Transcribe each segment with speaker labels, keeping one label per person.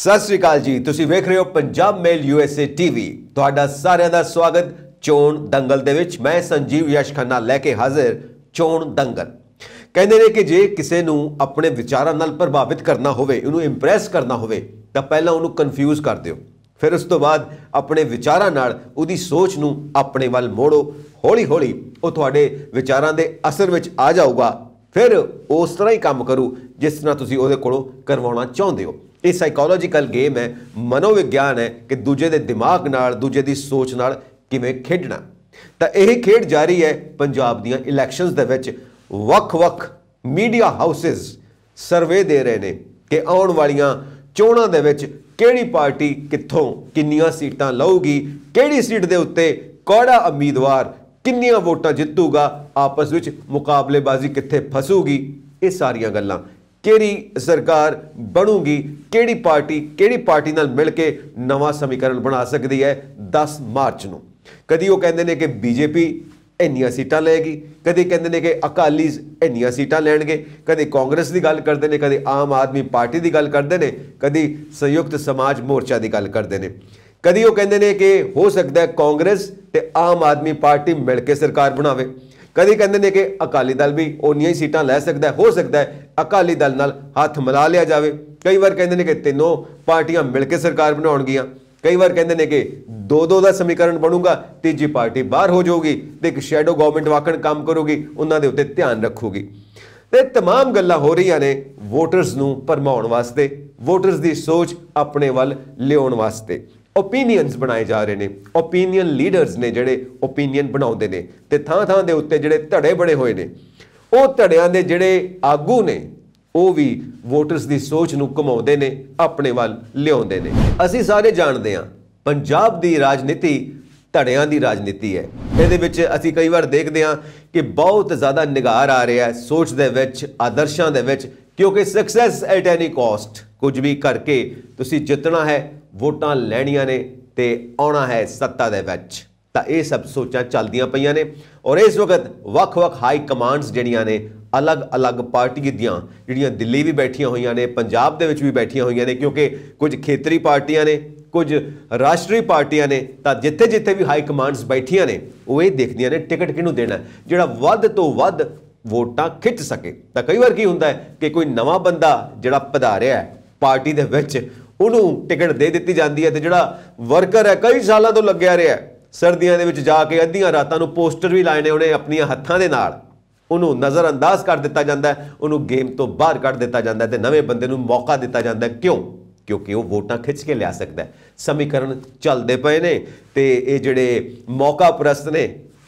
Speaker 1: ਸਤਿ ਸ੍ਰੀ ਅਕਾਲ ਜੀ ਤੁਸੀਂ ਵੇਖ ਰਹੇ ਹੋ ਪੰਜਾਬ ਮੇਲ ਯੂਐਸਏ ਟੀਵੀ ਤੁਹਾਡਾ ਸਾਰਿਆਂ ਦਾ ਸਵਾਗਤ ਚੋਣ ਦੰਗਲ ਦੇ ਵਿੱਚ ਮੈਂ ਸੰਜੀਵ ਯਸ਼ ਖੰਨਾ ਲੈ ਕੇ ਹਾਜ਼ਰ ਚੋਣ ਦੰਗਲ ਕਹਿੰਦੇ ਨੇ ਕਿ ਜੇ ਕਿਸੇ ਨੂੰ ਆਪਣੇ ਵਿਚਾਰਾਂ ਨਾਲ ਪ੍ਰਭਾਵਿਤ ਕਰਨਾ ਹੋਵੇ ਉਹਨੂੰ ਇੰਪ੍ਰੈਸ ਕਰਨਾ ਹੋਵੇ ਤਾਂ ਪਹਿਲਾਂ ਉਹਨੂੰ ਕਨਫਿਊਜ਼ ਕਰ ਦਿਓ ਫਿਰ ਉਸ ਤੋਂ ਬਾਅਦ ਆਪਣੇ ਵਿਚਾਰਾਂ ਨਾਲ ਉਹਦੀ ਸੋਚ ਨੂੰ ਆਪਣੇ ਵੱਲ ਮੋੜੋ ਹੌਲੀ-ਹੌਲੀ ਉਹ ਤੁਹਾਡੇ ਵਿਚਾਰਾਂ ਦੇ ਅਸਰ ਵਿੱਚ ਆ ਜਾਊਗਾ ਫਿਰ ਉਸ ਤਰ੍ਹਾਂ ਹੀ ਕੰਮ ਕਰੋ ਜਿਸ ਤਰ੍ਹਾਂ ਤੁਸੀਂ ਉਹਦੇ ਕੋਲੋਂ ਕਰਵਾਉਣਾ ਚਾਹੁੰਦੇ ਹੋ ਇਹ ਸਾਈਕੋਲੋਜੀਕਲ ਗੇਮ ਹੈ ਮਨੋਵਿਗਿਆਨ ਹੈ ਕਿ ਦੂਜੇ ਦੇ ਦਿਮਾਗ ਨਾਲ ਦੂਜੇ ਦੀ ਸੋਚ ਨਾਲ ਕਿਵੇਂ ਖੇਡਣਾ ਤਾਂ ਇਹ ਖੇਡ ਜਾਰੀ ਹੈ ਪੰਜਾਬ ਦੀਆਂ ਇਲੈਕਸ਼ਨਸ ਦੇ ਵਿੱਚ ਵੱਖ-ਵੱਖ ਮੀਡੀਆ ਹਾਊਸਸ ਸਰਵੇ ਦੇ ਰਹੇ ਨੇ ਕਿ ਆਉਣ ਵਾਲੀਆਂ ਚੋਣਾਂ ਦੇ ਵਿੱਚ ਕਿਹੜੀ ਪਾਰਟੀ ਕਿੱਥੋਂ ਕਿੰਨੀਆਂ ਸੀਟਾਂ ਲਊਗੀ ਕਿਹੜੀ ਸੀਟ ਦੇ ਉੱਤੇ ਕੋੜਾ ਉਮੀਦਵਾਰ ਕਿੰਨੀਆਂ ਵੋਟਾਂ ਜਿੱਤੂਗਾ ਆਪਸ ਵਿੱਚ ਮੁਕਾਬਲੇਬਾਜ਼ੀ ਕਿੱਥੇ ਫਸੂਗੀ ਇਹ ਸਾਰੀਆਂ ਗੱਲਾਂ ਕਿਹੜੀ ਸਰਕਾਰ ਬਣੂਗੀ ਕਿਹੜੀ ਪਾਰਟੀ ਕਿਹੜੀ ਪਾਰਟੀ ਨਾਲ ਮਿਲ ਕੇ ਨਵਾਂ ਸਮੀਕਰਨ ਬਣਾ ਸਕਦੀ ਹੈ 10 ਮਾਰਚ ਨੂੰ ਕਦੀ ਉਹ ਕਹਿੰਦੇ ਨੇ ਕਿ ਬੀਜੇਪੀ ਇੰਨੀਆਂ ਸੀਟਾਂ ਲਏਗੀ ਕਦੇ ਕਹਿੰਦੇ ਨੇ ਕਿ ਅਕਾਲੀਜ਼ ਇੰਨੀਆਂ ਸੀਟਾਂ ਲੈਣਗੇ ਕਦੇ ਕਾਂਗਰਸ ਦੀ ਗੱਲ ਕਰਦੇ ਨੇ ਕਦੇ ਆਮ ਆਦਮੀ ਪਾਰਟੀ ਦੀ ਗੱਲ ਕਰਦੇ ਨੇ ਕਦੀ ਸੰਯੁਕਤ ਸਮਾਜ ਮੋਰਚਾ ਦੀ ਗੱਲ ਕਰਦੇ ਨੇ ਕਦੀ ਉਹ ਕਹਿੰਦੇ ਨੇ ਕਿ ਹੋ ਸਕਦਾ ਹੈ ਕਾਂਗਰਸ ਤੇ ਆਮ ਆਦਮੀ ਪਾਰਟੀ ਮਿਲ ਕੇ ਸਰਕਾਰ ਬਣਾਵੇ ਕਦੇ ਕਹਿੰਦੇ ਨੇ ਕਿ ਅਕਾਲੀ ਦਲ ਵੀ ਓਨੀਆਂ ਹੀ ਸੀਟਾਂ ਲੈ ਸਕਦਾ ਹੋ ਸਕਦਾ ਹੈ ਅਕਾਲੀ ਦਲ ਨਾਲ ਹੱਥ ਮਿਲਾ ਲਿਆ ਜਾਵੇ ਕਈ ਵਾਰ ਕਹਿੰਦੇ ਨੇ ਕਿ ਤਿੰਨੋਂ ਪਾਰਟੀਆਂ ਮਿਲ ਕੇ ਸਰਕਾਰ ਬਣਾਉਣਗੀਆਂ ਕਈ ਵਾਰ ਕਹਿੰਦੇ ਨੇ ਕਿ ਦੋ ਦੋ ਦਾ ਸਮੀਕਰਨ ਬਣੂਗਾ ਤੀਜੀ ਪਾਰਟੀ ਬਾਹਰ ਹੋ ਜਾਊਗੀ ਤੇ ਇੱਕ ਸ਼ੈਡੋ ਗਵਰਨਮੈਂਟ ਵਾਕਣ ਕੰਮ ਕਰੂਗੀ ਉਹਨਾਂ ਦੇ ਉੱਤੇ ਧਿਆਨ ਰੱਖੂਗੀ ਤੇ तमाम ਗੱਲਾਂ ਹੋ ਰਹੀਆਂ ਨੇ ਵੋਟਰਸ ਨੂੰ ਪਰਮਾਉਣ ਵਾਸਤੇ ਵੋਟਰਸ ਦੀ ਸੋਚ ਆਪਣੇ ਵੱਲ ਲਿਆਉਣ ਵਾਸਤੇ ਓਪੀਨੀਅਨਸ ਬਣਾਏ ਜਾ ਰਹੇ ਨੇ ਓਪੀਨੀਅਨ ਲੀਡਰਸ ਨੇ ਜਿਹੜੇ ਓਪੀਨੀਅਨ ਬਣਾਉਂਦੇ ਨੇ ਤੇ ਥਾਂ-ਥਾਂ ਦੇ ਉੱਤੇ ਜਿਹੜੇ ਧੜੇ ਬਣੇ ਹੋਏ ਨੇ ਉਹ ਧੜਿਆਂ ਦੇ ਜਿਹੜੇ ਆਗੂ ਨੇ ਉਹ ਵੀ ਵੋਟਰਸ ਦੀ ਸੋਚ ਨੂੰ ਘਮਾਉਂਦੇ ਨੇ ਆਪਣੇ ਵੱਲ ਲਿਆਉਂਦੇ ਨੇ ਅਸੀਂ ਸਾਰੇ ਜਾਣਦੇ ਹਾਂ ਪੰਜਾਬ ਦੀ ਰਾਜਨੀਤੀ ਧੜਿਆਂ ਦੀ ਰਾਜਨੀਤੀ ਹੈ ਇਹਦੇ ਵਿੱਚ ਅਸੀਂ ਕਈ ਵਾਰ ਦੇਖਦੇ ਹਾਂ ਕਿ ਬਹੁਤ ਜ਼ਿਆਦਾ ਨਿਗਾਰ ਆ ਰਿਹਾ ਹੈ ਸੋਚ ਦੇ ਵਿੱਚ ਆਦਰਸ਼ਾਂ ਦੇ ਵਿੱਚ ਕਿਉਂਕਿ ਸਕਸੈਸ ਐਟ ਐਨੀ ਕਾਸਟ ਕੁਝ ਵੀ ਕਰਕੇ ਤੁਸੀਂ ਜਿੱਤਣਾ ਹੈ ਵੋਟਾਂ ਲੈਣੀਆਂ ਨੇ ਤੇ ਆਉਣਾ ਹੈ ਸੱਤਾ ਦੇ ਵਿੱਚ ਤਾਂ ਇਹ ਸਭ ਸੋਚਾਂ ਚੱਲਦੀਆਂ ਪਈਆਂ ਨੇ ਔਰ ਇਸ ਵਕਤ ਵੱਖ-ਵੱਖ ਹਾਈ ਕਮਾਂਡਸ ਜਿਹੜੀਆਂ ਨੇ ਅਲੱਗ-ਅਲੱਗ ਪਾਰਟੀ ਦੀਆਂ ਜਿਹੜੀਆਂ ਦਿੱਲੀ ਵੀ ਬੈਠੀਆਂ ਹੋਈਆਂ ਨੇ ਪੰਜਾਬ ਦੇ ਵਿੱਚ ਵੀ ਬੈਠੀਆਂ ਹੋਈਆਂ ਨੇ ਕਿਉਂਕਿ ਕੁਝ ਖੇਤਰੀ ਪਾਰਟੀਆਂ ਨੇ ਕੁਝ ਰਾਸ਼ਟਰੀ ਪਾਰਟੀਆਂ ਨੇ ਤਾਂ ਜਿੱਥੇ-ਜਿੱਥੇ ਵੀ ਹਾਈ ਕਮਾਂਡਸ ਬੈਠੀਆਂ ਨੇ ਉਹ ਇਹ ਦੇਖਦੀਆਂ ਨੇ ਟਿਕਟ ਕਿਹਨੂੰ ਦੇਣਾ ਜਿਹੜਾ ਵੱਧ ਤੋਂ ਵੱਧ ਵੋਟਾਂ ਖਿੱਚ ਸਕੇ ਤਾਂ ਕਈ ਵਾਰ ਕੀ ਹੁੰਦਾ ਹੈ ਕਿ ਕੋਈ ਨਵਾਂ ਬੰਦਾ ਜਿਹੜਾ ਪਧਾਰਿਆ ਹੈ ਪਾਰਟੀ ਦੇ ਵਿੱਚ ਉਹਨੂੰ ਟਿਕਟ ਦੇ ਦਿੱਤੀ ਜਾਂਦੀ ਹੈ ਤੇ ਜਿਹੜਾ ਵਰਕਰ ਹੈ ਕਈ ਸਾਲਾਂ ਤੋਂ ਲੱਗਿਆ ਰਿਹਾ ਸਰਦੀਆਂ ਦੇ ਵਿੱਚ ਜਾ ਕੇ ਅੱਧੀਆਂ ਰਾਤਾਂ ਨੂੰ ਪੋਸਟਰ ਵੀ ਲਾਏ ਨੇ ਉਹਨੇ ਆਪਣੀਆਂ ਹੱਥਾਂ ਦੇ ਨਾਲ ਉਹਨੂੰ ਨਜ਼ਰਅੰਦਾਜ਼ ਕਰ ਦਿੱਤਾ ਜਾਂਦਾ ਹੈ ਉਹਨੂੰ ਗੇਮ ਤੋਂ ਬਾਹਰ ਕੱਢ ਦਿੱਤਾ ਜਾਂਦਾ ਹੈ ਤੇ ਨਵੇਂ ਬੰਦੇ ਨੂੰ ਮੌਕਾ ਦਿੱਤਾ ਜਾਂਦਾ ਹੈ ਕਿਉਂ ਕਿਉਂਕਿ ਉਹ ਵੋਟਾਂ ਖਿੱਚ ਕੇ ਲਿਆ ਸਕਦਾ ਹੈ ਸਮੀਕਰਨ ਚੱਲਦੇ ਪਏ ਨੇ ਤੇ ਇਹ ਜਿਹੜੇ ਮੌਕਾ ਪ੍ਰਸਤ ਨੇ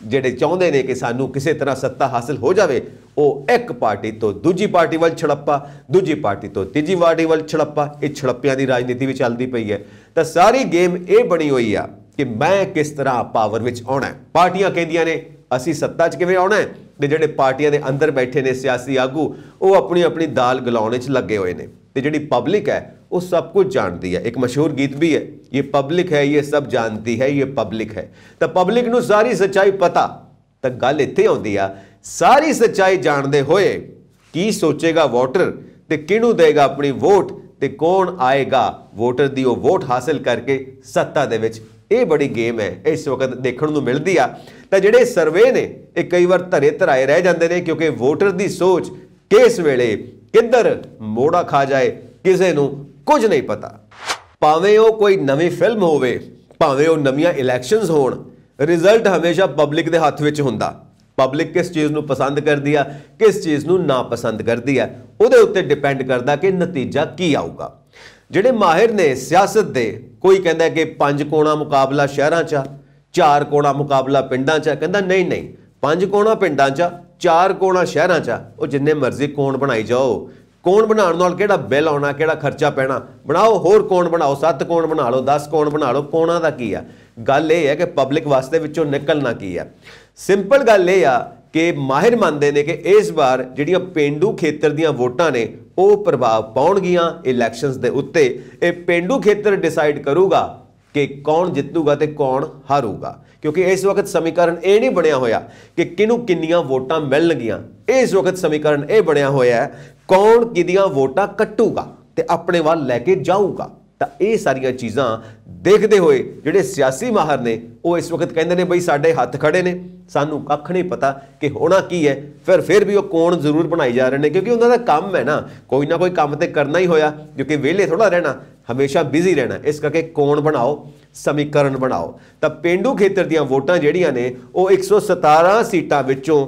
Speaker 1: ਜਿਹੜੇ ਚਾਹੁੰਦੇ ਨੇ ਕਿ ਸਾਨੂੰ ਕਿਸੇ ਤਰ੍ਹਾਂ ਸੱਤਾ ਹਾਸਲ ਹੋ ਜਾਵੇ ਉਹ ਇੱਕ ਪਾਰਟੀ ਤੋਂ ਦੂਜੀ ਪਾਰਟੀ ਵੱਲ ਛੜੱਪਾ ਦੂਜੀ ਪਾਰਟੀ ਤੋਂ ਤੀਜੀ ਪਾਰਟੀ ਵੱਲ ਛੜੱਪਾ ਇਹ ਛੜੱਪਿਆਂ ਦੀ ਰਾਜਨੀਤੀ ਵੀ ਚੱਲਦੀ ਪਈ ਹੈ ਤਾਂ ਸਾਰੀ ਗੇਮ ਇਹ ਬਣੀ ਹੋਈ ਆ ਕਿ ਮੈਂ ਕਿਸ ਤਰ੍ਹਾਂ ਪਾਵਰ ਵਿੱਚ ਆਉਣਾ ਪਾਰਟੀਆਂ ਕਹਿੰਦੀਆਂ ਨੇ ਅਸੀਂ ਸੱਤਾ 'ਚ ਕਿਵੇਂ ਆਉਣਾ ਤੇ ਜਿਹੜੇ ਪਾਰਟੀਆਂ ਦੇ ਅੰਦਰ ਬੈਠੇ ਨੇ ਸਿਆਸੀ ਆਗੂ ਉਹ ਆਪਣੀ ਆਪਣੀ ਦਾਲ ਗਲਾਉਣ 'ਚ ਲੱਗੇ ਹੋਏ ਨੇ ਤੇ ਜਿਹੜੀ ਪਬਲਿਕ ਹੈ ਉਹ ਸਭ ਕੁਝ ਜਾਣਦੀ ਹੈ ਇੱਕ ਮਸ਼ਹੂਰ ਗੀਤ ਵੀ ਹੈ ਇਹ ਪਬਲਿਕ ਹੈ ਇਹ ਸਭ ਜਾਣਦੀ ਹੈ ਇਹ ਪਬਲਿਕ ਹੈ ਤਾਂ ਪਬਲਿਕ ਨੂੰ ਸਾਰੀ ਸੱਚਾਈ ਪਤਾ ਤਾਂ ਗੱਲ ਇੱਥੇ ਆਉਂਦੀ ਆ ਸਾਰੀ ਸੱਚਾਈ ਜਾਣਦੇ ਹੋਏ ਕੀ ਸੋਚੇਗਾ ਵੋਟਰ ਤੇ ਕਿਹਨੂੰ ਦੇਗਾ ਆਪਣੀ ਵੋਟ ਤੇ ਕੌਣ ਆਏਗਾ ਵੋਟਰ ਦੀ ਉਹ ਵੋਟ ਹਾਸਲ ਕਰਕੇ ਸੱਤਾ ਦੇ ਵਿੱਚ ਇਹ ਬੜੀ ਗੇਮ ਹੈ ਇਸ ਵਕਤ ਦੇਖਣ ਨੂੰ ਮਿਲਦੀ ਆ ਤਾਂ ਜਿਹੜੇ ਸਰਵੇ ਨੇ ਇਹ ਕਈ ਵਾਰ ਧਰੇ ਧਰਾਏ ਰਹਿ ਜਾਂਦੇ ਨੇ ਕਿਉਂਕਿ ਵੋਟਰ ਦੀ ਸੋਚ ਕਿਸ ਵੇਲੇ ਕਿੱਧਰ ਮੋੜਾ ਖਾ ਜਾਏ ਕਿਸੇ ਨੂੰ ਕੁਝ ਨਹੀਂ ਪਤਾ ਭਾਵੇਂ ਉਹ ਕੋਈ ਨਵੀਂ ਫਿਲਮ ਹੋਵੇ ਭਾਵੇਂ ਉਹ ਨਵੀਆਂ ਇਲੈਕਸ਼ਨਸ ਹੋਣ ਰਿਜ਼ਲਟ ਹਮੇਸ਼ਾ ਪਬਲਿਕ ਦੇ ਹੱਥ ਵਿੱਚ ਹੁੰਦਾ ਪਬਲਿਕ ਕਿਸ ਚੀਜ਼ ਨੂੰ ਪਸੰਦ ਕਰਦੀ ਆ ਕਿਸ ਚੀਜ਼ ਨੂੰ ਨਾ ਪਸੰਦ ਕਰਦੀ ਆ ਉਹਦੇ ਉੱਤੇ ਡਿਪੈਂਡ ਕਰਦਾ ਕਿ ਨਤੀਜਾ ਕੀ ਆਊਗਾ ਜਿਹੜੇ ਮਾਹਿਰ ਨੇ ਸਿਆਸਤ ਦੇ ਕੋਈ ਕਹਿੰਦਾ ਕਿ ਪੰਜ ਕੋਣਾ ਮੁਕਾਬਲਾ ਸ਼ਹਿਰਾਂ 'ਚ ਚਾਰ ਕੋਣਾ ਮੁਕਾਬਲਾ ਪਿੰਡਾਂ 'ਚ ਕਹਿੰਦਾ ਨਹੀਂ ਨਹੀਂ ਪੰਜ ਕੋਣਾ ਪਿੰਡਾਂ 'ਚ ਚਾਰ ਕੋਣਾ ਸ਼ਹਿਰਾਂ 'ਚ ਉਹ ਜਿੰਨੇ ਮਰਜ਼ੀ ਕੋਣ ਬਣਾਈ ਜਾਓ ਕੌਣ ਬਣਾਉਣ ਨਾਲ ਕਿਹੜਾ ਬਿੱਲ ਆਉਣਾ ਕਿਹੜਾ ਖਰਚਾ ਪੈਣਾ ਬਣਾਓ ਹੋਰ ਕੌਣ ਬਣਾਓ ਸੱਤ ਕੌਣ ਬਣਾ ਲਓ 10 ਕੌਣ ਬਣਾ ਲਓ ਕੋਣਾ ਦਾ ਕੀ ਆ ਗੱਲ ਇਹ ਹੈ ਕਿ ਪਬਲਿਕ ਵਾਸਤੇ ਵਿੱਚੋਂ ਨਿਕਲਣਾ ਕੀ ਆ ਸਿੰਪਲ ਗੱਲ ਇਹ ਆ ਕਿ ਮਾਹਿਰ ਮੰਨਦੇ ਨੇ ਕਿ ਇਸ ਵਾਰ ਜਿਹੜੀਆਂ ਪਿੰਡੂ ਖੇਤਰ ਦੀਆਂ ਵੋਟਾਂ ਨੇ ਉਹ ਪ੍ਰਭਾਵ ਪਾਉਣਗੀਆਂ ਇਲੈਕਸ਼ਨਸ ਦੇ ਉੱਤੇ ਇਹ ਪਿੰਡੂ ਖੇਤਰ ਡਿਸਾਈਡ ਕਰੂਗਾ ਕਿ ਕੌਣ ਜਿੱਤੂਗਾ ਤੇ ਕੌਣ ਹਾਰੂਗਾ ਕਿਉਂਕਿ ਇਸ ਵਕਤ ਸਮੀਕਰਨ ਇਹ ਨਹੀਂ ਬਣਿਆ ਹੋਇਆ ਕਿ ਕਿਨੂੰ ਕਿੰਨੀਆਂ ਵੋਟਾਂ ਮਿਲਣਗੀਆਂ ਇਸ ਵਕਤ ਸਮੀਕਰਨ ਇਹ ਬਣਿਆ ਹੋਇਆ ਹੈ ਕੌਣ ਕਿਦੀਆਂ ਵੋਟਾਂ ਕੱਟੂਗਾ ਤੇ ਆਪਣੇ ਵੱਲ ਲੈ ਕੇ ਜਾਊਗਾ ਤਾਂ ਇਹ ਸਾਰੀਆਂ ਚੀਜ਼ਾਂ ਦੇਖਦੇ ਹੋਏ ਜਿਹੜੇ ਸਿਆਸੀ ਮਾਹਰ ਨੇ ਉਹ ਇਸ ਵਕਤ ਕਹਿੰਦੇ ਨੇ ਬਈ ਸਾਡੇ ਹੱਥ ਖੜੇ ਨੇ ਸਾਨੂੰ ਕੱਖ ਨਹੀਂ ਪਤਾ ਕਿ ਹੋਣਾ ਕੀ ਹੈ ਫਿਰ ਫਿਰ ਵੀ ਉਹ ਕੋਣ ਜ਼ਰੂਰ ਬਣਾਈ ਜਾ ਰਹੇ ਨੇ ਕਿਉਂਕਿ ਉਹਨਾਂ ਦਾ ਕੰਮ ਹੈ ਨਾ ਕੋਈ ਨਾ ਕੋਈ ਕੰਮ ਤੇ ਕਰਨਾ ਹੀ ਹੋਇਆ ਕਿਉਂਕਿ ਵਿਹਲੇ ਥੋੜਾ ਰਹਿਣਾ ਹਮੇਸ਼ਾ ਬਿਜ਼ੀ ਰਹਿਣਾ ਇਸ ਕਰਕੇ ਕੋਣ ਬਣਾਓ ਸਮੀਕਰਨ ਬਣਾਓ ਤਾਂ ਪਿੰਡੂ ਖੇਤਰ ਦੀਆਂ ਵੋਟਾਂ ਜਿਹੜੀਆਂ ਨੇ ਉਹ 117 ਸੀਟਾਂ ਵਿੱਚੋਂ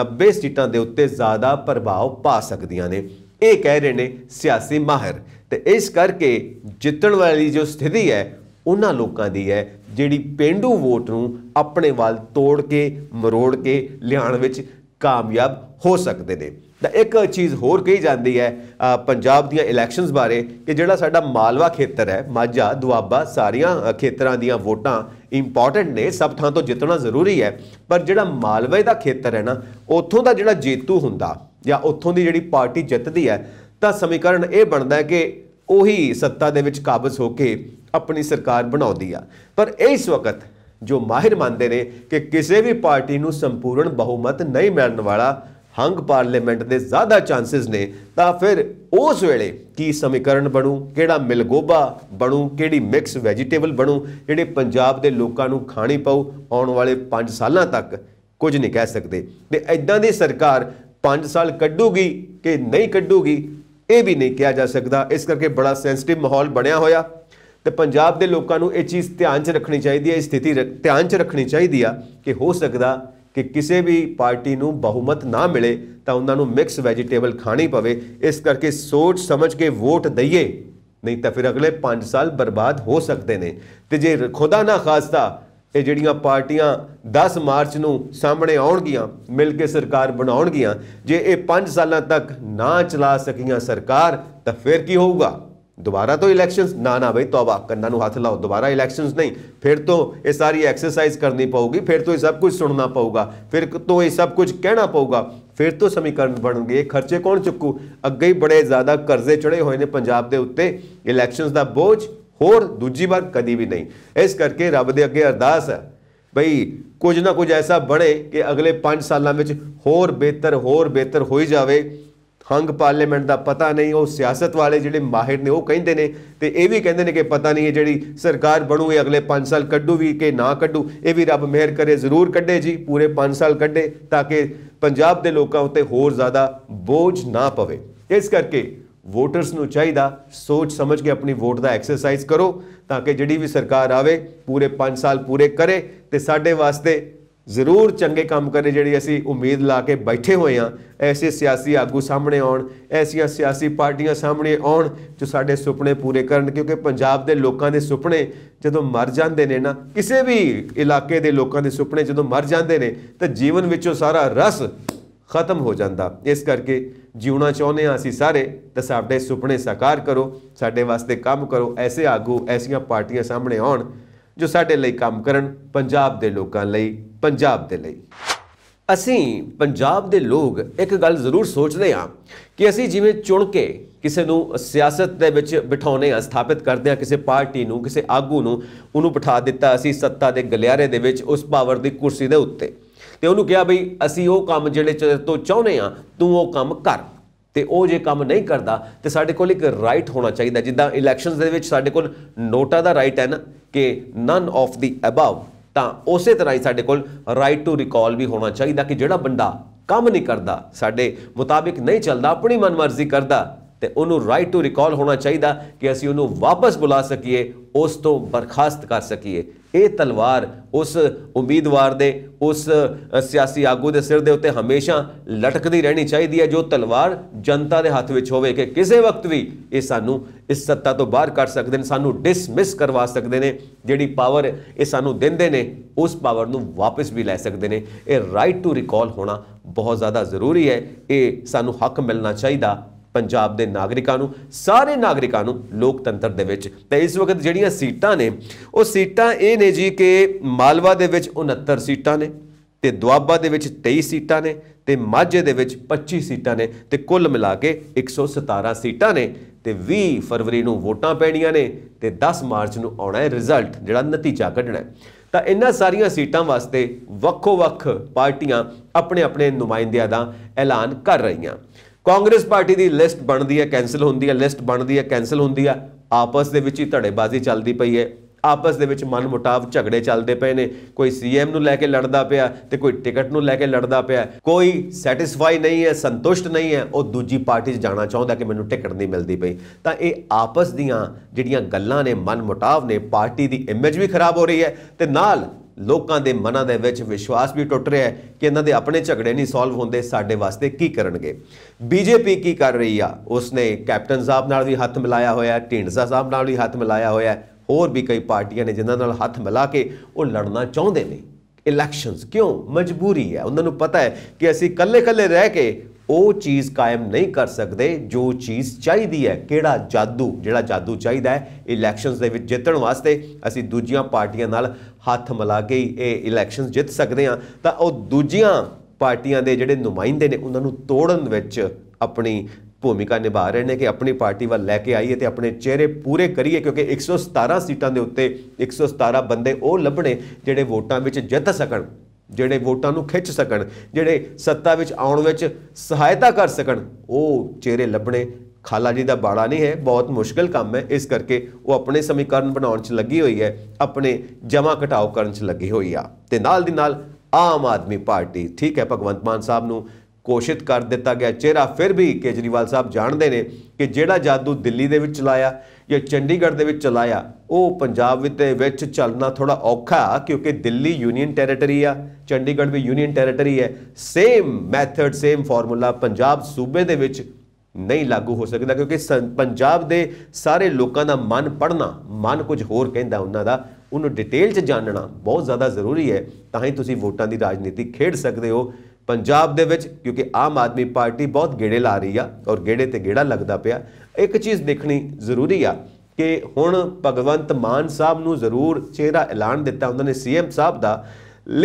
Speaker 1: 90 ਸੀਟਾਂ ਦੇ ਉੱਤੇ ਜ਼ਿਆਦਾ ਪ੍ਰਭਾਵ ਪਾ ਸਕਦੀਆਂ ਨੇ ਇਹ ਕਹਿ ਰਹੇ ਨੇ ਸਿਆਸੀ ਮਾਹਿਰ ਤੇ ਇਸ ਕਰਕੇ ਜਿੱਤਣ ਵਾਲੀ ਜੋ ਸਥਿਤੀ ਹੈ ਉਹਨਾਂ ਲੋਕਾਂ ਦੀ ਹੈ ਜਿਹੜੀ ਪਿੰਡੂ ਵੋਟ ਨੂੰ ਆਪਣੇ ਵੱਲ ਤੋੜ ਕੇ ਮਰੋੜ ਕੇ ਲਿਆਉਣ ਵਿੱਚ ਕਾਮਯਾਬ ਹੋ ਸਕਦੇ ਨੇ ਤਾਂ ਇੱਕ ਚੀਜ਼ ਹੋਰ ਕਹੀ ਜਾਂਦੀ ਹੈ ਪੰਜਾਬ ਦੀਆਂ ਇਲੈਕਸ਼ਨਸ ਬਾਰੇ ਕਿ ਜਿਹੜਾ ਸਾਡਾ ਮਾਲਵਾ ਖੇਤਰ ਹੈ ਮਾਝਾ ਦੁਆਬਾ ਸਾਰੀਆਂ ਖੇਤਰਾਂ ਦੀਆਂ ਵੋਟਾਂ ਇੰਪੋਰਟੈਂਟ ਨੇ ਸਭ ਥਾਂ ਤੋਂ ਜਿੱਤਣਾ ਜ਼ਰੂਰੀ ਹੈ ਪਰ ਜਿਹੜਾ ਮਾਲਵੇ ਦਾ ਖੇਤਰ ਹੈ ਨਾ ਉੱਥੋਂ ਦਾ ਜਿਹੜਾ ਜੇਤੂ ਹੁੰਦਾ ਜਾਂ ਉੱਥੋਂ ਦੀ ਜਿਹੜੀ ਪਾਰਟੀ ਜਿੱਤਦੀ ਹੈ ਤਾਂ ਸਮੀਕਰਨ ਇਹ ਬਣਦਾ ਹੈ ਕਿ ਉਹੀ ਸੱਤਾ ਦੇ ਵਿੱਚ ਕਾਬਜ਼ ਹੋ ਕੇ ਆਪਣੀ ਸਰਕਾਰ ਬਣਾਉਂਦੀ ਆ ਪਰ ਇਸ ਵਕਤ ਜੋ ਮਾਹਿਰ ਮੰਨਦੇ ਨੇ ਕਿ ਕਿਸੇ ਵੀ ਪਾਰਟੀ ਨੂੰ ਸੰਪੂਰਨ ਬਹੁਮਤ ਨਹੀਂ ਮਿਲਣ ਵਾਲਾ ਹੰਗ ਪਾਰਲੀਮੈਂਟ ਦੇ ਜ਼ਿਆਦਾ ਚਾਂਸਸ ਨੇ ਤਾਂ ਫਿਰ ਉਸ ਵੇਲੇ ਕੀ ਸਮੀਕਰਨ ਬਣੂ ਕਿਹੜਾ ਮਿਲਗੋਬਾ ਬਣੂ ਕਿਹੜੀ ਮਿਕਸ ਵੈਜੀਟੇਬਲ ਬਣੂ ਜਿਹੜੇ ਪੰਜਾਬ ਦੇ ਲੋਕਾਂ ਨੂੰ ਖਾਣੀ ਪਾਉ ਆਉਣ ਵਾਲੇ 5 ਸਾਲਾਂ ਤੱਕ ਕੁਝ ਨਹੀਂ ਕਹਿ ਸਕਦੇ ਤੇ ਐਦਾਂ ਦੀ ਸਰਕਾਰ 5 ਸਾਲ ਕੱਢੂਗੀ ਕਿ ਨਹੀਂ ਕੱਢੂਗੀ ਇਹ ਵੀ ਨਹੀਂ ਕਿਹਾ ਜਾ ਸਕਦਾ ਇਸ ਕਰਕੇ ਬੜਾ ਸੈਂਸਿਟਿਵ ਮਾਹੌਲ ਬਣਿਆ ਹੋਇਆ ਤੇ ਪੰਜਾਬ ਦੇ ਲੋਕਾਂ ਨੂੰ ਇਹ ਚੀਜ਼ ਧਿਆਨ 'ਚ ਰੱਖਣੀ ਚਾਹੀਦੀ ਹੈ ਇਹ ਸਥਿਤੀ ਧਿਆਨ 'ਚ ਰੱਖਣੀ ਚਾਹੀਦੀ ਆ ਕਿ ਹੋ ਸਕਦਾ ਕਿ ਕਿਸੇ ਵੀ ਪਾਰਟੀ ਨੂੰ ਬਹੁਮਤ ਨਾ ਮਿਲੇ ਤਾਂ ਉਹਨਾਂ ਨੂੰ ਮਿਕਸ ਵੈਜੀਟੇਬਲ ਖਾਣੀ ਪਵੇ ਇਸ ਕਰਕੇ ਸੋਚ ਸਮਝ ਕੇ ਵੋਟ ਦਈਏ ਨਹੀਂ ਤਾਂ ਫਿਰ ਅਗਲੇ 5 ਸਾਲ ਬਰਬਾਦ ਹੋ ਸਕਦੇ ਨੇ ਤੇ ਜੇ ਖੁਦਾ ਨਾ ਖਾਸਤਾ ਇਹ ਜਿਹੜੀਆਂ ਪਾਰਟੀਆਂ 10 ਮਾਰਚ ਨੂੰ ਸਾਹਮਣੇ ਆਉਣਗੀਆਂ ਮਿਲ ਕੇ ਸਰਕਾਰ ਬਣਾਉਣਗੀਆਂ ਜੇ ਇਹ 5 ਸਾਲਾਂ ਤੱਕ ਨਾ ਚਲਾ ਸਕੀਆਂ ਸਰਕਾਰ ਤਾਂ ਫਿਰ ਕੀ ਹੋਊਗਾ ਦੁਬਾਰਾ ਤੋਂ ਇਲੈਕਸ਼ਨਸ ਨਾ ਨਾ ਬਈ ਤੌਬਾ ਕੰਨਾਂ ਨੂੰ ਹੱਥ ਲਾਓ ਦੁਬਾਰਾ ਇਲੈਕਸ਼ਨਸ ਨਹੀਂ ਫਿਰ ਤੋਂ ਇਹ ਸਾਰੀ ਐਕਸਰਸਾਈਜ਼ ਕਰਨੀ ਪਊਗੀ ਫਿਰ ਤੋਂ ਇਹ ਸਭ ਕੁਝ ਸੁਣਨਾ ਪਊਗਾ ਫਿਰ ਤੋਂ ਇਹ ਸਭ ਕੁਝ ਕਹਿਣਾ ਪਊਗਾ ਫਿਰ ਤੋਂ ਸਮੀਕਰਨ ਬਣਨਗੇ ਖਰਚੇ ਕੌਣ ਚੁੱਕੂ ਅੱਗੇ ਹੀ ਬੜੇ ਜ਼ਿਆਦਾ ਕਰਜ਼ੇ ਚੜੇ ਹੋਏ ਨੇ ਪੰਜਾਬ ਦੇ ਉੱਤੇ ਇਲੈਕਸ਼ਨਸ ਦਾ ਬੋਝ ਹੋਰ ਦੂਜੀ ਵਾਰ ਕਦੀ ਵੀ ਨਹੀਂ ਇਸ ਕਰਕੇ ਰੱਬ ਦੇ ਅੱਗੇ ਅਰਦਾਸ ਹੈ ਬਈ ਕੁਝ ਨਾ ਕੁਝ ਐਸਾ ਬਣੇ ਕਿ ਅਗਲੇ 5 ਸਾਲਾਂ ਵਿੱਚ ਹੋਰ ਬਿਹਤਰ ਹੋਰ ਬਿਹਤਰ ਹੋਈ ਜਾਵੇ ਹੰਗ ਪਾਰਲੀਮੈਂਟ ਦਾ ਪਤਾ ਨਹੀਂ ਉਹ ਸਿਆਸਤ ਵਾਲੇ ਜਿਹੜੇ ਮਾਹਿਰ ਨੇ ਉਹ ਕਹਿੰਦੇ ਨੇ ਤੇ ਇਹ ਵੀ ਕਹਿੰਦੇ ਨੇ ਕਿ ਪਤਾ ਨਹੀਂ ਇਹ ਜਿਹੜੀ ਸਰਕਾਰ ਬਣੂ ਇਹ ਅਗਲੇ 5 ਸਾਲ ਕੱਢੂ ਵੀ ਕਿ ਨਾ ਕੱਢੂ ਇਹ ਵੀ ਰੱਬ ਮਿਹਰ ਕਰੇ ਜ਼ਰੂਰ ਕੱਢੇ ਜੀ ਪੂਰੇ 5 ਸਾਲ ਕੱਢੇ ਤਾਂ ਕਿ ਪੰਜਾਬ ਦੇ ਲੋਕਾਂ ਉੱਤੇ ਹੋਰ ਜ਼ਿਆਦਾ ਬੋਝ ਨਾ ਪਵੇ ਇਸ ਕਰਕੇ ਵੋਟਰਸ ਨੂੰ ਚਾਹੀਦਾ ਸੋਚ ਸਮਝ ਕੇ ਆਪਣੀ ਵੋਟ ਦਾ ਐਕਸਰਸਾਈਜ਼ ਕਰੋ ਤਾਂ ਕਿ ਜਿਹੜੀ ਵੀ ਸਰਕਾਰ ਆਵੇ ਪੂਰੇ 5 ਸਾਲ ਪੂਰੇ ਕਰੇ ਤੇ ਸਾਡੇ ਵਾਸਤੇ ਜ਼ਰੂਰ ਚੰਗੇ ਕੰਮ ਕਰੇ ਜਿਹੜੀ ਅਸੀਂ ਉਮੀਦ ਲਾ ਕੇ ਬੈਠੇ ਹੋਏ ਆ ਐਸੇ ਸਿਆਸੀ ਆਗੂ ਸਾਹਮਣੇ ਆਉਣ ਐਸੀਆਂ ਸਿਆਸੀ ਪਾਰਟੀਆਂ ਸਾਹਮਣੇ ਆਉਣ ਜੋ ਸਾਡੇ ਸੁਪਨੇ ਪੂਰੇ ਕਰਨ ਕਿਉਂਕਿ ਪੰਜਾਬ ਦੇ ਲੋਕਾਂ ਦੇ ਸੁਪਨੇ ਜਦੋਂ ਮਰ ਜਾਂਦੇ ਨੇ ਨਾ ਕਿਸੇ ਵੀ ਇਲਾਕੇ ਦੇ ਲੋਕਾਂ ਦੇ ਸੁਪਨੇ ਜਦੋਂ ਮਰ ਜਾਂਦੇ ਨੇ ਤਾਂ ਜੀਵਨ ਵਿੱਚੋਂ ਸਾਰਾ ਰਸ ਖਤਮ ਹੋ ਜਾਂਦਾ ਇਸ ਕਰਕੇ ਜਿਉਣਾ ਚਾਹੁੰਦੇ ਆ ਅਸੀਂ ਸਾਰੇ ਤਾਂ ਸਾਡੇ ਸੁਪਨੇ ਸਾਕਾਰ ਕਰੋ ਸਾਡੇ ਵਾਸਤੇ ਕੰਮ ਕਰੋ ਐਸੇ ਆਗੂ ਐਸੀਆਂ ਪਾਰਟੀਆਂ ਸਾਹਮਣੇ ਆਉਣ ਜੋ ਸਾਡੇ ਲਈ ਕੰਮ ਕਰਨ ਪੰਜਾਬ ਦੇ ਲੋਕਾਂ ਲਈ ਪੰਜਾਬ ਦੇ ਲਈ ਅਸੀਂ ਪੰਜਾਬ ਦੇ ਲੋਕ ਇੱਕ ਗੱਲ ਜ਼ਰੂਰ ਸੋਚਦੇ ਹਾਂ ਕਿ ਅਸੀਂ ਜਿਵੇਂ ਚੁਣ ਕੇ ਕਿਸੇ ਨੂੰ ਸਿਆਸਤ ਦੇ ਵਿੱਚ ਬਿਠਾਉਨੇ ਆ ਸਥਾਪਿਤ ਕਰਦੇ ਆ ਕਿਸੇ ਪਾਰਟੀ ਨੂੰ ਕਿਸੇ ਆਗੂ ਨੂੰ ਉਹਨੂੰ ਬਿਠਾ ਦਿੱਤਾ ਅਸੀਂ ਸੱਤਾ ਦੇ ਗਲਿਆਰੇ ਦੇ ਵਿੱਚ ਉਸ ਪਾਵਰ ਦੀ ਕੁਰਸੀ ਦੇ ਉੱਤੇ ਤੇ ਉਹਨੂੰ ਕਿਹਾ ਬਈ ਅਸੀਂ ਉਹ ਕੰਮ ਜਿਹੜੇ ਤੋਂ ਚਾਹੁੰਦੇ ਆ ਤੂੰ ਉਹ ਕੰਮ ਕਰ ਤੇ ਉਹ ਜੇ ਕੰਮ ਨਹੀਂ ਕਰਦਾ ਤੇ ਸਾਡੇ ਕੋਲ ਇੱਕ ਰਾਈਟ ਹੋਣਾ ਚਾਹੀਦਾ ਜਿੱਦਾਂ ਇਲੈਕਸ਼ਨਸ ਦੇ ਵਿੱਚ ਸਾਡੇ ਕੋਲ ਨੋਟਾ ਦਾ ਰਾਈਟ ਹੈ ਨਾ ਕਿ ਨਨ ਆਫ ਦੀ ਅਬਵ ਤਾਂ ਉਸੇ ਤਰ੍ਹਾਂ ਹੀ ਸਾਡੇ ਕੋਲ ਰਾਈਟ ਟੂ ਰਿਕਾਲ ਵੀ ਹੋਣਾ ਚਾਹੀਦਾ ਕਿ ਜਿਹੜਾ ਬੰਦਾ ਕੰਮ ਨਹੀਂ ਕਰਦਾ ਸਾਡੇ ਮੁਤਾਬਿਕ ਨਹੀਂ ਚੱਲਦਾ ਆਪਣੀ ਮਨਮਰਜ਼ੀ ਕਰਦਾ ਤੇ ਉਹਨੂੰ ਰਾਈਟ ਟੂ ਰਿਕਾਲ ਹੋਣਾ ਚਾਹੀਦਾ ਕਿ ਅਸੀਂ ਉਹਨੂੰ ਵਾਪਸ ਬੁਲਾ ਸਕੀਏ ਉਸ ਤੋਂ ਬਰਖਾਸਤ ਕਰ ਸਕੀਏ ਇਹ ਤਲਵਾਰ ਉਸ ਉਮੀਦਵਾਰ ਦੇ ਉਸ ਸਿਆਸੀ ਆਗੂ ਦੇ ਸਿਰ ਦੇ ਉੱਤੇ ਹਮੇਸ਼ਾ ਲਟਕਦੀ ਰਹਿਣੀ ਚਾਹੀਦੀ ਹੈ ਜੋ ਤਲਵਾਰ ਜਨਤਾ ਦੇ ਹੱਥ ਵਿੱਚ ਹੋਵੇ ਕਿ ਕਿਸੇ ਵਕਤ ਵੀ ਇਹ ਸਾਨੂੰ ਇਸ ਸੱਤਾ ਤੋਂ ਬਾਹਰ ਕੱਢ ਸਕਦੇ ਨੇ ਸਾਨੂੰ ਡਿਸਮਿਸ ਕਰਵਾ ਸਕਦੇ ਨੇ ਜਿਹੜੀ ਪਾਵਰ ਇਹ ਸਾਨੂੰ ਦਿੰਦੇ ਨੇ ਉਸ ਪਾਵਰ ਨੂੰ ਵਾਪਸ ਵੀ ਲੈ ਸਕਦੇ ਨੇ ਇਹ ਰਾਈਟ ਟੂ ਰਿਕਾਲ ਹੋਣਾ ਬਹੁਤ ਜ਼ਿਆਦਾ ਜ਼ਰੂਰੀ ਹੈ ਇਹ ਸਾਨੂੰ ਹੱਕ ਮਿਲਣਾ ਚਾਹੀਦਾ ਪੰਜਾਬ ਦੇ ਨਾਗਰਿਕਾਂ ਨੂੰ ਸਾਰੇ ਨਾਗਰਿਕਾਂ ਨੂੰ ਲੋਕਤੰਤਰ ਦੇ ਵਿੱਚ ਤੇ ਇਸ ਵਕਤ ਜਿਹੜੀਆਂ ਸੀਟਾਂ ਨੇ ਉਹ ਸੀਟਾਂ ਇਹ ਨੇ ਜੀ ਕਿ ਮਾਲਵਾ ਦੇ ਵਿੱਚ 69 ਸੀਟਾਂ ਨੇ ਤੇ ਦੁਆਬਾ ਦੇ ਵਿੱਚ 23 ਸੀਟਾਂ ਨੇ ਤੇ ਮਾਝੇ ਦੇ ਵਿੱਚ 25 ਸੀਟਾਂ ਨੇ ਤੇ ਕੁੱਲ ਮਿਲਾ ਕੇ 117 ਸੀਟਾਂ ਨੇ ਤੇ 20 ਫਰਵਰੀ ਨੂੰ ਵੋਟਾਂ ਪੈਣੀਆਂ ਨੇ ਤੇ 10 ਮਾਰਚ ਨੂੰ ਆਉਣਾ ਹੈ ਰਿਜ਼ਲਟ ਜਿਹੜਾ ਨਤੀਜਾ ਕੱਢਣਾ ਹੈ ਤਾਂ ਇਹਨਾਂ ਸਾਰੀਆਂ ਸੀਟਾਂ ਵਾਸਤੇ ਵੱਖੋ-ਵੱਖ ਪਾਰਟੀਆਂ ਆਪਣੇ-ਆਪਣੇ ਨੁਮਾਇੰਦਿਆਂ ਦਾ ਐਲਾਨ ਕਰ ਰਹੀਆਂ ਕਾਂਗਰਸ ਪਾਰਟੀ ਦੀ ਲਿਸਟ ਬਣਦੀ ਹੈ ਕੈਨਸਲ ਹੁੰਦੀ ਹੈ ਲਿਸਟ ਬਣਦੀ ਹੈ ਕੈਨਸਲ ਹੁੰਦੀ ਹੈ ਆਪਸ ਦੇ ਵਿੱਚ ਹੀ ਧੜੇਬਾਜ਼ੀ ਚੱਲਦੀ ਪਈ ਹੈ ਆਪਸ ਦੇ ਵਿੱਚ ਮਨਮੁਟਾਵ ਝਗੜੇ ਚੱਲਦੇ ਪਏ ਨੇ ਕੋਈ ਸੀਐਮ ਨੂੰ ਲੈ ਕੇ ਲੜਦਾ ਪਿਆ ਤੇ ਕੋਈ ਟਿਕਟ ਨੂੰ ਲੈ ਕੇ ਲੜਦਾ ਪਿਆ ਕੋਈ ਸੈਟੀਸਫਾਈ ਨਹੀਂ ਹੈ ਸੰਤੁਸ਼ਟ ਨਹੀਂ ਹੈ ਉਹ ਦੂਜੀ ਪਾਰਟੀ 'ਚ ਜਾਣਾ ਚਾਹੁੰਦਾ ਕਿ ਮੈਨੂੰ ਟਿਕਟ ਨਹੀਂ ਮਿਲਦੀ ਪਈ ਤਾਂ ਇਹ ਆਪਸ ਦੀਆਂ ਜਿਹੜੀਆਂ ਗੱਲਾਂ ਨੇ ਮਨਮੁਟਾਵ ਨੇ ਪਾਰਟੀ ਦੀ ਇਮੇਜ ਵੀ ਖਰਾਬ ਹੋ ਰਹੀ ਹੈ ਤੇ ਨਾਲ ਲੋਕਾਂ ਦੇ ਮਨਾਂ ਦੇ ਵਿੱਚ ਵਿਸ਼ਵਾਸ ਵੀ ਟੁੱਟ ਰਿਹਾ ਹੈ ਕਿ ਇਹਨਾਂ ਦੇ ਆਪਣੇ ਝਗੜੇ ਨਹੀਂ ਸੋਲਵ ਹੁੰਦੇ ਸਾਡੇ ਵਾਸਤੇ ਕੀ ਕਰਨਗੇ ਬੀਜੇਪੀ ਕੀ ਕਰ ਰਹੀ ਆ ਉਸਨੇ ਕੈਪਟਨ ਸਾਹਿਬ ਨਾਲ ਵੀ ਹੱਥ ਮਿਲਾਇਆ ਹੋਇਆ ਢਿੰਡਸਾ ਸਾਹਿਬ ਨਾਲ ਵੀ ਹੱਥ ਮਿਲਾਇਆ ਹੋਇਆ ਹੋਰ ਵੀ ਕਈ ਪਾਰਟੀਆਂ ਨੇ ਜਿਨ੍ਹਾਂ ਨਾਲ ਹੱਥ ਮਿਲਾ ਕੇ ਉਹ ਲੜਨਾ ਚਾਹੁੰਦੇ ਨੇ ਇਲੈਕਸ਼ਨਸ ਕਿਉਂ ਮਜਬੂਰੀ ਹੈ ਉਹਨਾਂ ਨੂੰ ਪਤਾ ਹੈ ਕਿ ਅਸੀਂ ਕੱਲੇ-ਕੱਲੇ ਰਹਿ ਕੇ ਉਹ ਚੀਜ਼ ਕਾਇਮ ਨਹੀਂ ਕਰ ਸਕਦੇ ਜੋ ਚੀਜ਼ ਚਾਹੀਦੀ ਹੈ ਕਿਹੜਾ ਜਾਦੂ ਜਿਹੜਾ ਜਾਦੂ ਚਾਹੀਦਾ ਹੈ ਇਲੈਕਸ਼ਨਸ ਦੇ ਵਿੱਚ ਜਿੱਤਣ ਵਾਸਤੇ ਅਸੀਂ ਦੂਜੀਆਂ ਪਾਰਟੀਆਂ ਨਾਲ ਹੱਥ ਮਿਲਾ ਕੇ ਇਹ ਇਲੈਕਸ਼ਨਸ ਜਿੱਤ ਸਕਦੇ ਹਾਂ ਤਾਂ ਉਹ ਦੂਜੀਆਂ ਪਾਰਟੀਆਂ ਦੇ ਜਿਹੜੇ ਨੁਮਾਇੰਦੇ ਨੇ ਉਹਨਾਂ ਨੂੰ ਤੋੜਨ ਵਿੱਚ ਆਪਣੀ ਭੂਮਿਕਾ ਨਿਭਾ ਰਹੇ ਨੇ ਕਿ ਆਪਣੀ ਪਾਰਟੀ ਵੱਲ ਲੈ ਕੇ ਆਈਏ ਤੇ ਆਪਣੇ ਚਿਹਰੇ ਪੂਰੇ ਕਰੀਏ ਕਿਉਂਕਿ 117 ਸੀਟਾਂ ਦੇ ਉੱਤੇ 117 ਬੰਦੇ ਉਹ ਲੱਭਣੇ ਜਿਹੜੇ ਵੋਟਾਂ ਵਿੱਚ ਜਿੱਤ ਸਕਣ ਜਿਹੜੇ ਵੋਟਾਂ ਨੂੰ ਖਿੱਚ ਸਕਣ ਜਿਹੜੇ ਸੱਤਾ ਵਿੱਚ ਆਉਣ ਵਿੱਚ ਸਹਾਇਤਾ ਕਰ ਸਕਣ ਉਹ ਚਿਹਰੇ ਲੱਭਣੇ ਖਾਲਾ ਜੀ ਦਾ ਬਾੜਾ ਨਹੀਂ ਹੈ ਬਹੁਤ ਮੁਸ਼ਕਲ ਕੰਮ ਹੈ ਇਸ ਕਰਕੇ ਉਹ ਆਪਣੇ ਸਮੀਕਰਨ ਬਣਾਉਣ 'ਚ ਲੱਗੀ ਹੋਈ ਹੈ ਆਪਣੇ ਜਮਾ ਘਟਾਓ ਕਰਨ 'ਚ ਲੱਗੀ ਹੋਈ ਆ ਤੇ ਨਾਲ ਦੀ ਨਾਲ ਆਮ ਆਦਮੀ ਪਾਰਟੀ ਠੀਕ ਹੈ ਭਗਵੰਤ ਮਾਨ ਸਾਹਿਬ ਨੂੰ ਘੋਸ਼ਿਤ ਕਰ ਦਿੱਤਾ ਗਿਆ ਚਿਹਰਾ ਫਿਰ ਵੀ ਕੇਜਰੀਵਾਲ ਸਾਹਿਬ ਜਾਣਦੇ ਨੇ ਕਿ ਜਿਹੜਾ ਜਾਦੂ ਦਿੱਲੀ ਦੇ ਵਿੱਚ ਚਲਾਇਆ ਜਾਂ ਚੰਡੀਗੜ੍ਹ ਦੇ ਵਿੱਚ ਚਲਾਇਆ ਉਹ ਪੰਜਾਬ ਦੇ ਵਿੱਚ ਚੱਲਣਾ ਥੋੜਾ ਔਖਾ ਕਿਉਂਕਿ ਦਿੱਲੀ ਯੂਨੀਅਨ ਟੈਰੀਟਰੀ ਆ ਚੰਡੀਗੜ੍ਹ ਵੀ ਯੂਨੀਅਨ ਟੈਰੀਟਰੀ ਹੈ same method same formula Punjab ਸੂਬੇ ਦੇ ਵਿੱਚ ਨਹੀਂ ਲਾਗੂ ਹੋ ਸਕਦਾ ਕਿਉਂਕਿ ਪੰਜਾਬ ਦੇ ਸਾਰੇ ਲੋਕਾਂ ਦਾ ਮਨ ਪੜਨਾ ਮਨ ਕੁਝ ਹੋਰ ਕਹਿੰਦਾ ਉਹਨਾਂ ਦਾ ਉਹਨੂੰ ਡਿਟੇਲ 'ਚ ਜਾਣਨਾ ਬਹੁਤ ਜ਼ਿਆਦਾ ਜ਼ਰੂਰੀ ਹੈ ਤਾਂ ਹੀ ਤੁਸੀਂ ਵੋਟਾਂ ਦੀ ਰਾਜਨੀਤੀ ਖੇਡ ਸਕਦੇ ਹੋ ਪੰਜਾਬ ਦੇ ਵਿੱਚ ਕਿਉਂਕਿ ਆਮ ਆਦਮੀ ਪਾਰਟੀ ਬਹੁਤ ਗੇੜੇ ਲਾ ਰਹੀ ਆ ਔਰ ਗੇੜੇ ਤੇ ਗੇੜਾ ਲੱਗਦਾ ਪਿਆ ਇੱਕ ਚੀਜ਼ ਦੇਖਣੀ ਜ਼ਰੂਰੀ ਆ ਕਿ ਹੁਣ ਭਗਵੰਤ ਮਾਨ ਸਾਹਿਬ ਨੂੰ ਜ਼ਰੂਰ ਚਿਹਰਾ ਐਲਾਨ ਦਿੱਤਾ ਉਹਨਾਂ ਨੇ ਸੀਐਮ ਸਾਹਿਬ ਦਾ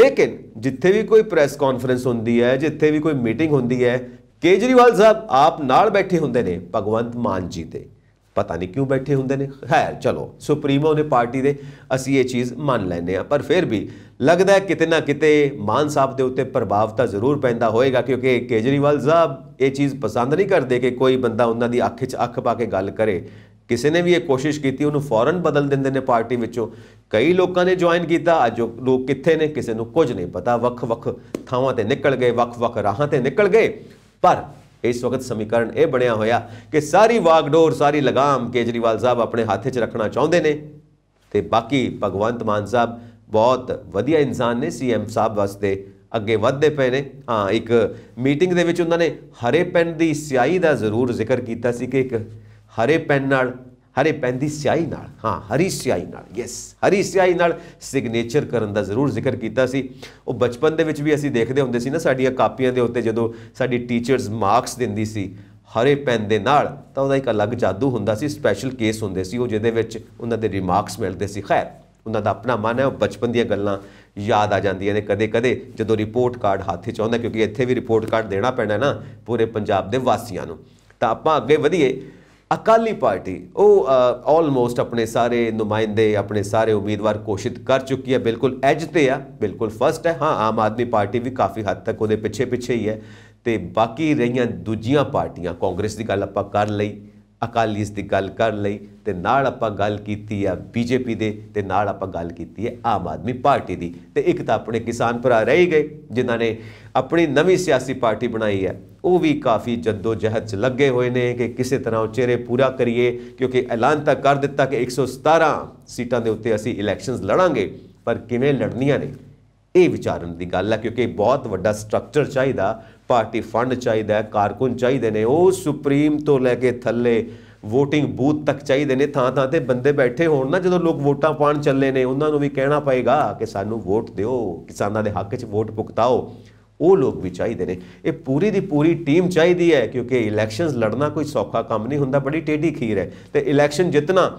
Speaker 1: ਲੇਕਿਨ ਜਿੱਥੇ ਵੀ ਕੋਈ ਪ੍ਰੈਸ ਕਾਨਫਰੰਸ ਹੁੰਦੀ ਹੈ ਜਿੱਥੇ ਵੀ ਕੋਈ ਮੀਟਿੰਗ ਹੁੰਦੀ ਹੈ ਕੇਜਰੀਵਾਲ ਸਾਹਿਬ ਆਪ ਨਾਲ ਬੈਠੇ ਹੁੰਦੇ ਨੇ ਭਗਵੰਤ ਮਾਨ ਜੀ ਦੇ ਪਤਾ ਨਹੀਂ ਕਿਉਂ ਬੈਠੇ ਹੁੰਦੇ ਨੇ ਖੈਰ ਚਲੋ ਸੁਪਰੀਮੋ ਨੇ ਪਾਰਟੀ ਦੇ ਅਸੀਂ ਇਹ ਚੀਜ਼ ਮੰਨ ਲੈਨੇ ਆ ਪਰ ਫਿਰ ਵੀ ਲੱਗਦਾ ਕਿਤੇ ਨਾ ਕਿਤੇ ਮਾਨ ਸਾਹਿਬ ਦੇ ਉੱਤੇ ਪ੍ਰਭਾਵ ਤਾਂ ਜ਼ਰੂਰ ਪੈਂਦਾ ਹੋਏਗਾ ਕਿਉਂਕਿ ਕੇਜਰੀਵਾਲ ਸਾਹਿਬ ਇਹ ਚੀਜ਼ ਪਸੰਦ ਨਹੀਂ ਕਰਦੇ ਕਿ ਕੋਈ ਬੰਦਾ ਉਹਨਾਂ ਦੀ ਅੱਖ 'ਚ ਅੱਖ ਪਾ ਕੇ ਗੱਲ ਕਰੇ ਕਿਸੇ ਨੇ ਵੀ ਇਹ ਕੋਸ਼ਿਸ਼ ਕੀਤੀ ਉਹਨੂੰ ਫੌਰਨ ਬਦਲ ਦਿੰਦੇ ਨੇ ਪਾਰਟੀ ਵਿੱਚੋਂ ਕਈ ਲੋਕਾਂ ਨੇ ਜੁਆਇਨ ਕੀਤਾ ਅੱਜ ਲੋਕ ਕਿੱਥੇ ਨੇ ਕਿਸੇ ਨੂੰ ਕੁਝ ਨਹੀਂ ਪਤਾ ਵੱਖ-ਵੱਖ ਥਾਵਾਂ ਤੇ ਨਿਕਲ ਗਏ ਵੱਖ-ਵੱਖ ਰਾਹਾਂ ਤੇ ਨਿਕਲ ਗਏ ਪਰ ਇਸ ਵਕਤ ਸਮੀਕਰਨ ਇਹ ਬਣਿਆ ਹੋਇਆ ਕਿ ਸਾਰੀ ਵਾਗਡੋਰ ਸਾਰੀ ਲਗਾਮ ਕੇਜਰੀਵਾਲ ਸਾਹਿਬ ਆਪਣੇ ਹੱਥੇ 'ਚ ਰੱਖਣਾ ਚਾਹੁੰਦੇ ਨੇ ਤੇ ਬਾਕੀ ਭਗਵੰਤ ਮਾਨ ਸਾਹਿਬ ਬਹੁਤ ਵਧੀਆ ਇਨਸਾਨ ਨੇ ਸੀਐਮ ਸਾਹਿਬ ਵਾਸਤੇ ਅੱਗੇ ਵਧਦੇ ਪਏ ਨੇ ਹਾਂ ਇੱਕ ਮੀਟਿੰਗ ਦੇ ਵਿੱਚ ਉਹਨਾਂ ਨੇ ਹਰੇ ਪੈਨ ਦੀ ਸਿਆਹੀ ਦਾ ਜ਼ਰੂਰ ਜ਼ਿਕਰ ਕੀਤਾ ਸੀ ਕਿ ਇੱਕ ਹਰੇ ਪੈਨ ਨਾਲ ਹਰੇ ਪੈਂਦੀ ਸਿਆਹੀ ਨਾਲ ਹਾਂ ਹਰੀ ਸਿਆਹੀ ਨਾਲ ਯੈਸ ਹਰੀ ਸਿਆਹੀ ਨਾਲ ਸਿਗਨੇਚਰ ਕਰਨ ਦਾ ਜ਼ਰੂਰ ਜ਼ਿਕਰ ਕੀਤਾ ਸੀ ਉਹ ਬਚਪਨ ਦੇ ਵਿੱਚ ਵੀ ਅਸੀਂ ਦੇਖਦੇ ਹੁੰਦੇ ਸੀ ਨਾ ਸਾਡੀਆਂ ਕਾਪੀਆਂ ਦੇ ਉੱਤੇ ਜਦੋਂ ਸਾਡੀ ਟੀਚਰਸ ਮਾਰਕਸ ਦਿੰਦੀ ਸੀ ਹਰੇ ਪੈਨ ਦੇ ਨਾਲ ਤਾਂ ਉਹਦਾ ਇੱਕ ਅਲੱਗ ਜਾਦੂ ਹੁੰਦਾ ਸੀ ਸਪੈਸ਼ਲ ਕੇਸ ਹੁੰਦੇ ਸੀ ਉਹ ਜਿਹਦੇ ਵਿੱਚ ਉਹਨਾਂ ਦੇ ਰਿਮਾਰਕਸ ਮਿਲਦੇ ਸੀ ਖੈਰ ਉਹਨਾਂ ਦਾ ਆਪਣਾ ਮਨ ਹੈ ਉਹ ਬਚਪਨ ਦੀਆਂ ਗੱਲਾਂ ਯਾਦ ਆ ਜਾਂਦੀਆਂ ਨੇ ਕਦੇ-ਕਦੇ ਜਦੋਂ ਰਿਪੋਰਟ ਕਾਰਡ ਹੱਥੇ ਚ ਆਉਂਦਾ ਕਿਉਂਕਿ ਇੱਥੇ ਵੀ ਰਿਪੋਰਟ ਕਾਰਡ ਦੇਣਾ ਪੈਣਾ ਨਾ ਪੂਰੇ ਪੰਜਾਬ ਦੇ ਵਾਸੀਆਂ ਨੂੰ ਤਾਂ ਆਪਾਂ ਅੱਗੇ ਵਧੀਏ ਅਕਾਲੀ ਪਾਰਟੀ ਉਹ ਆਲਮੋਸਟ ਆਪਣੇ ਸਾਰੇ ਨੁਮਾਇंदे ਆਪਣੇ ਸਾਰੇ ਉਮੀਦਵਾਰ ਕੋਸ਼ਿਸ਼ ਕਰ ਚੁੱਕੀ ਹੈ ਬਿਲਕੁਲ ਐਜ ਤੇ ਆ ਬਿਲਕੁਲ ਫਸਟ ਹੈ ਹਾਂ ਆਮ ਆਦਮੀ ਪਾਰਟੀ ਵੀ ਕਾਫੀ ਹੱਦ ਤੱਕ ਉਹਦੇ ਪਿੱਛੇ ਪਿੱਛੇ ਹੀ ਹੈ ਤੇ ਬਾਕੀ ਰਹੀਆਂ ਦੂਜੀਆਂ ਪਾਰਟੀਆਂ ਕਾਂਗਰਸ ਦੀ ਗੱਲ ਆਪਾਂ ਕਰ ਲਈ ਅਕਾਲੀਸ ਦੀ ਗੱਲ ਕਰ ਲਈ ਤੇ ਨਾਲ ਆਪਾਂ ਗੱਲ ਕੀਤੀ ਆ ਬੀਜੇਪੀ ਦੇ ਤੇ ਨਾਲ ਆਪਾਂ ਗੱਲ ਕੀਤੀ ਹੈ ਆਮ ਆਦਮੀ ਪਾਰਟੀ ਦੀ ਤੇ ਇੱਕ ਤਾਂ ਆਪਣੇ ਕਿਸਾਨ ਭਰਾ ਰਹਿ ਗਏ ਜਿਨ੍ਹਾਂ ਨੇ ਆਪਣੀ ਨਵੀਂ ਸਿਆਸੀ ਪਾਰਟੀ ਬਣਾਈ ਹੈ ਉਹ ਵੀ ਕਾਫੀ ਜੱਦੋ ਜਹਿਦ 'ਚ ਲੱਗੇ ਹੋਏ ਨੇ ਕਿ ਕਿਸੇ ਤਰ੍ਹਾਂ ਉਹ ਚਿਹਰੇ ਪੂਰਾ ਕਰੀਏ ਕਿਉਂਕਿ ਐਲਾਨ ਤਾਂ ਕਰ ਦਿੱਤਾ ਕਿ 117 ਸੀਟਾਂ ਦੇ ਉੱਤੇ ਅਸੀਂ ਇਲੈਕਸ਼ਨਸ ਲੜਾਂਗੇ ਪਰ ਕਿਵੇਂ ਲੜਨੀਆਂ ਨੇ ਇਹ ਵਿਚਾਰਨ ਦੀ ਗੱਲ ਹੈ ਕਿਉਂਕਿ ਬਹੁਤ ਵੱਡਾ ਸਟਰਕਚਰ ਚਾਹੀਦਾ ਪਾਰਟੀ ਫੰਡ ਚਾਹੀਦਾ ਹੈ ਕਾਰਕੁਨ ਚਾਹੀਦੇ ਨੇ ਉਹ ਸੁਪਰੀਮ ਤੋਂ ਲੈ ਕੇ ਥੱਲੇ VOTING ਬੂਥ ਤੱਕ ਚਾਹੀਦੇ ਨੇ ਥਾਂ ਥਾਂ ਤੇ ਬੰਦੇ ਬੈਠੇ ਹੋਣ ਨਾ ਜਦੋਂ ਲੋਕ ਵੋਟਾਂ ਪਾਣ ਚੱਲੇ ਨੇ ਉਹਨਾਂ ਨੂੰ ਵੀ ਕਹਿਣਾ ਪਏਗਾ ਕਿ ਸਾਨੂੰ ਵੋਟ ਦਿਓ ਕਿਸਾਨਾਂ ਦੇ ਹੱਕ 'ਚ ਵੋਟ ਪੁਕਤਾਓ ਉਹ ਲੋਕ ਵੀ ਚਾਹੀਦੇ ਨੇ ਇਹ ਪੂਰੀ ਦੀ ਪੂਰੀ ਟੀਮ ਚਾਹੀਦੀ ਹੈ ਕਿਉਂਕਿ ਇਲੈਕਸ਼ਨਸ ਲੜਨਾ ਕੋਈ ਸੌਖਾ ਕੰਮ ਨਹੀਂ ਹੁੰਦਾ ਬੜੀ ਟੇਢੀ ਖੀਰ ਹੈ ਤੇ ਇਲੈਕਸ਼ਨ ਜਿੱਤਣਾ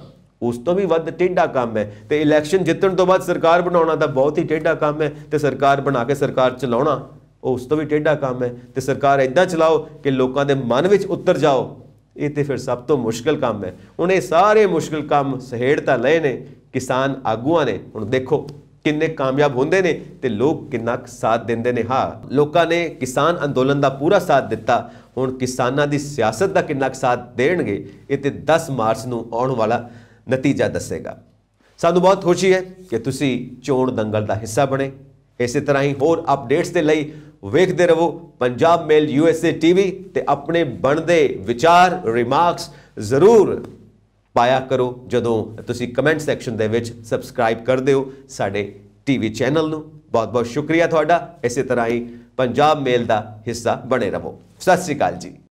Speaker 1: ਉਸ ਤੋਂ ਵੀ ਵੱਧ ਟੇਢਾ ਕੰਮ ਹੈ ਤੇ ਇਲੈਕਸ਼ਨ ਜਿੱਤਣ ਤੋਂ ਬਾਅਦ ਸਰਕਾਰ ਬਣਾਉਣਾ ਤਾਂ ਬਹੁਤ ਹੀ ਟੇਢਾ ਕੰਮ ਹੈ ਤੇ ਸਰਕਾਰ ਬਣਾ ਕੇ ਸਰਕਾਰ ਚਲਾਉਣਾ ਉਹ ਉਸ ਤੋਂ ਵੀ ਟੇਢਾ ਕੰਮ ਹੈ ਤੇ ਸਰਕਾਰ ਐਦਾਂ ਚਲਾਓ ਕਿ ਲੋਕਾਂ ਦੇ ਮਨ ਵਿੱਚ ਉਤਰ ਜਾਓ ਇਹ ਤੇ ਫਿਰ ਸਭ ਤੋਂ ਮੁਸ਼ਕਲ ਕੰਮ ਹੈ ਹੁਣ ਇਹ ਸਾਰੇ ਮੁਸ਼ਕਲ ਕੰਮ ਸਹਿੜ ਤਾਂ ਲਏ ਨੇ ਕਿਸਾਨ ਆਗੂਆਂ ਨੇ ਹੁਣ ਦੇਖੋ ਕਿੰਨੇ ਕਾਮਯਾਬ ਹੁੰਦੇ ਨੇ ਤੇ ਲੋਕ ਕਿੰਨਾ ਸਾਥ ਦਿੰਦੇ ਨੇ ਹਾਂ ਲੋਕਾਂ ਨੇ ਕਿਸਾਨ ਅੰਦੋਲਨ ਦਾ ਪੂਰਾ ਸਾਥ ਦਿੱਤਾ ਹੁਣ ਕਿਸਾਨਾਂ ਦੀ ਸਿਆਸਤ ਦਾ ਕਿੰਨਾ ਸਾਥ ਦੇਣਗੇ ਇਹ ਤੇ 10 ਮਾਰਚ ਨੂੰ ਆਉਣ ਵਾਲਾ ਨਤੀਜਾ ਦੱਸੇਗਾ ਸਾਨੂੰ ਬਹੁਤ ਖੁਸ਼ੀ ਹੈ ਕਿ ਤੁਸੀਂ ਚੋਣ ਦੰਗਲ ਦਾ ਹਿੱਸਾ ਬਣੇ ਇਸੇ ਤਰ੍ਹਾਂ ਹੀ ਹੋਰ ਅਪਡੇਟਸ ਦੇ ਲਈ ਵੇਖਦੇ ਰਹੋ ਪੰਜਾਬ ਮੇਲ ਯੂਐਸਏ ਟੀਵੀ ਤੇ ਆਪਣੇ ਬਣਦੇ ਵਿਚਾਰ ਰਿਮਾਰਕਸ ਜ਼ਰੂਰ ਪਾਇਆ ਕਰੋ ਜਦੋਂ ਤੁਸੀਂ ਕਮੈਂਟ ਸੈਕਸ਼ਨ ਦੇ ਵਿੱਚ ਸਬਸਕ੍ਰਾਈਬ ਕਰਦੇ ਹੋ ਸਾਡੇ ਟੀਵੀ ਚੈਨਲ ਨੂੰ ਬਹੁਤ ਬਹੁਤ ਸ਼ੁਕਰੀਆ ਤੁਹਾਡਾ ਇਸੇ ਤਰ੍ਹਾਂ ਹੀ ਪੰਜਾਬ ਮੇਲ ਦਾ ਹਿੱਸਾ ਬਣੇ ਰਹੋ ਸਤਿ ਸ੍ਰੀ ਅਕਾਲ ਜੀ